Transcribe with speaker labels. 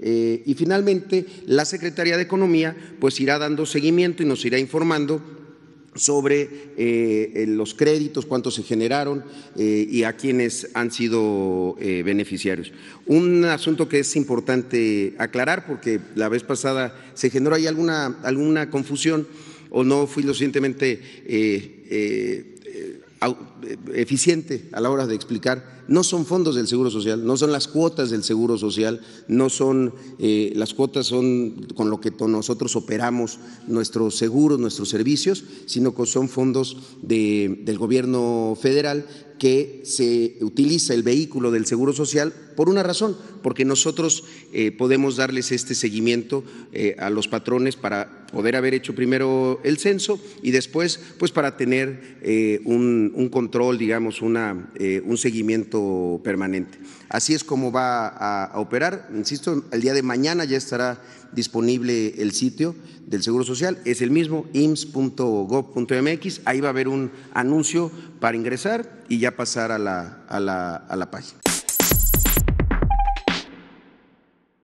Speaker 1: Eh, y finalmente, la Secretaría de Economía pues irá dando seguimiento y nos irá informando sobre eh, eh, los créditos, cuántos se generaron y a quienes han sido beneficiarios. Un asunto que es importante aclarar, porque la vez pasada se generó ahí alguna, alguna confusión o no fui lo suficientemente eh, eficiente a la hora de explicar. No son fondos del Seguro Social, no son las cuotas del Seguro Social, no son eh, las cuotas son con lo que nosotros operamos nuestros seguros, nuestros servicios, sino que son fondos del gobierno federal que se utiliza el vehículo del Seguro Social por una razón, porque nosotros eh, podemos darles este seguimiento eh, a los patrones para poder haber hecho primero el censo y después pues para tener eh, un, control, digamos, una, un seguimiento permanente. Así es como va a, operar. Insisto, el día de mañana ya estará disponible el sitio del Seguro Social, es el mismo, ims.gov.mx, ahí va a haber un anuncio para ingresar y ya pasar a la, a la, a la página.